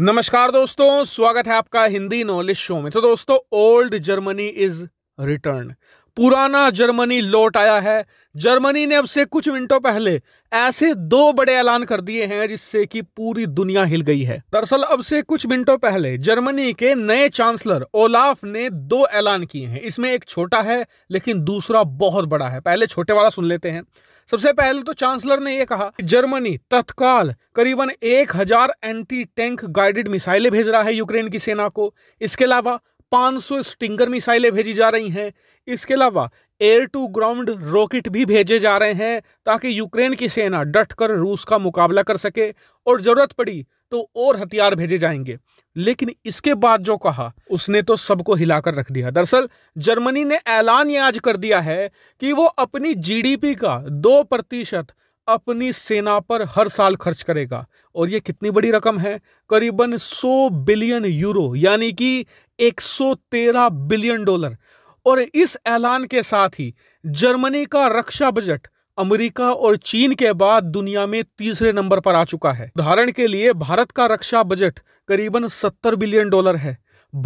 नमस्कार दोस्तों स्वागत है आपका हिंदी नॉलेज शो में तो दोस्तों ओल्ड जर्मनी इज रिटर्न पुराना जर्मनी लौट आया है जर्मनी ने अब से कुछ मिनटों पहले ऐसे दो बड़े ऐलान कर दिए हैं जिससे कि पूरी दुनिया हिल गई है दरअसल अब से कुछ मिनटों पहले जर्मनी के नए चांसलर ओलाफ ने दो ऐलान किए हैं इसमें एक छोटा है लेकिन दूसरा बहुत बड़ा है पहले छोटे वाला सुन लेते हैं सबसे पहले तो चांसलर ने यह कहा जर्मनी तत्काल करीबन एक हजार एंटी टैंक गाइडेड मिसाइलें भेज रहा है यूक्रेन की सेना को इसके अलावा 500 स्टिंगर मिसाइलें भेजी जा रही हैं इसके अलावा एयर टू ग्राउंड रॉकेट भी भेजे जा रहे हैं ताकि यूक्रेन की सेना डटकर रूस का मुकाबला कर सके और ज़रूरत पड़ी तो और हथियार भेजे जाएंगे लेकिन इसके बाद जो कहा उसने तो सबको हिलाकर रख दिया दरअसल जर्मनी ने ऐलान ये आज कर दिया है कि वो अपनी जीडीपी का दो प्रतिशत अपनी सेना पर हर साल खर्च करेगा और ये कितनी बड़ी रकम है करीबन 100 बिलियन यूरो यानी कि 113 बिलियन डॉलर और इस ऐलान के साथ ही जर्मनी का रक्षा बजट अमेरिका और चीन के बाद दुनिया में तीसरे नंबर पर आ चुका है उदाहरण के लिए भारत का रक्षा बजट करीबन 70 बिलियन डॉलर है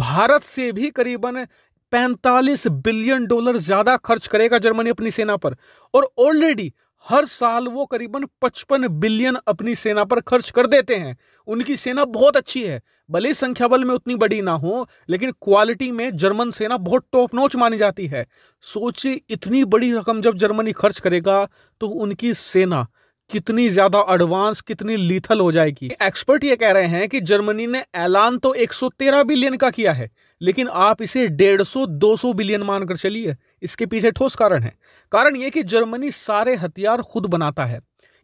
भारत से भी करीबन 45 बिलियन डॉलर ज्यादा खर्च करेगा जर्मनी अपनी सेना पर और ऑलरेडी हर साल वो करीबन 55 बिलियन अपनी सेना पर खर्च कर देते हैं उनकी सेना बहुत अच्छी है भले संख्या बल में उतनी बड़ी ना हो लेकिन क्वालिटी में जर्मन सेना बहुत टॉप नोच मानी जाती है सोचिए इतनी बड़ी रकम जब जर्मनी खर्च करेगा तो उनकी सेना कितनी ज्यादा एडवांस कितनी लीथल हो जाएगी एक्सपर्ट ये कह रहे हैं कि जर्मनी ने ऐलान तो 113 बिलियन का किया है लेकिन आप इसे 150 200 बिलियन मानकर चलिए इसके पीछे ठोस कारण है कारण ये कि जर्मनी सारे हथियार खुद बनाता है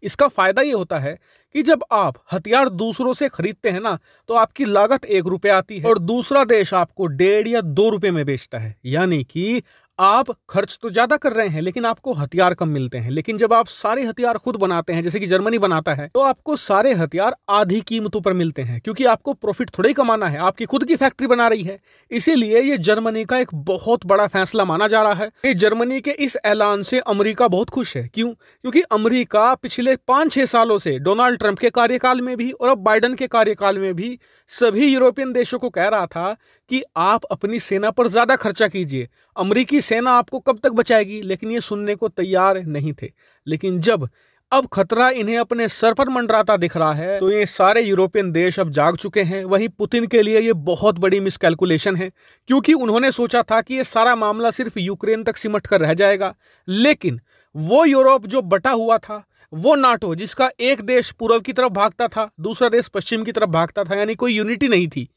इसका फायदा ये होता है कि जब आप हथियार दूसरों से खरीदते हैं ना तो आपकी लागत एक रुपये आती है और दूसरा देश आपको डेढ़ या दो रुपये में बेचता है यानी कि आप खर्च तो ज़्यादा कर रहे हैं लेकिन आपको हथियार कम मिलते हैं लेकिन जब आप सारे हथियार खुद बनाते हैं जैसे कि जर्मनी बनाता है तो आपको सारे हथियार आधी कीमतों पर मिलते हैं क्योंकि आपको प्रॉफिट थोड़े ही कमाना है आपकी खुद की फैक्ट्री बना रही है इसीलिए ये जर्मनी का एक बहुत बड़ा फैसला माना जा रहा है ये जर्मनी के इस ऐलान से अमरीका बहुत खुश है क्यों क्योंकि अमरीका पिछले पांच छह सालों से डोनाल्ड ट्रंप के कार्यकाल में भी और अब बाइडन के कार्यकाल में भी सभी यूरोपियन देशों को कह रहा था कि आप अपनी सेना पर ज़्यादा खर्चा कीजिए अमरीकी सेना आपको कब तक बचाएगी लेकिन ये सुनने को तैयार नहीं थे लेकिन जब अब खतरा इन्हें अपने सर पर मंडराता दिख रहा है तो ये सारे यूरोपियन देश अब जाग चुके हैं वहीं पुतिन के लिए ये बहुत बड़ी मिसकैलकुलेशन है क्योंकि उन्होंने सोचा था कि ये सारा मामला सिर्फ यूक्रेन तक सिमट कर रह जाएगा लेकिन वो यूरोप जो बटा हुआ था वो नाटो जिसका एक देश पूर्व की तरफ भागता था दूसरा देश पश्चिम की तरफ भागता था यानी कोई यूनिटी नहीं थी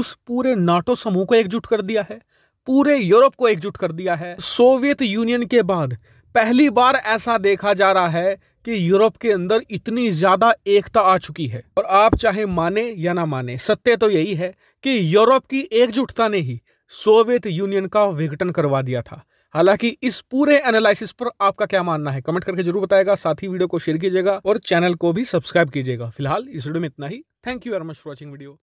उस पूरे नाटो समूह को एकजुट कर दिया है पूरे यूरोप को एकजुट कर दिया है सोवियत यूनियन के बाद पहली बार ऐसा देखा जा रहा है कि यूरोप के अंदर इतनी ज्यादा एकता आ चुकी है और आप चाहे माने या ना माने सत्य तो यही है कि यूरोप की एकजुटता ने ही सोवियत यूनियन का विघटन करवा दिया था हालांकि इस पूरे एनालिसिस पर आपका क्या मानना है कमेंट करके जरूर बताएगा साथ ही वीडियो को शेयर कीजिएगा और चैनल को भी सब्सक्राइब कीजिएगा फिलहाल इस वीडियो में इतना ही thank you very much for watching video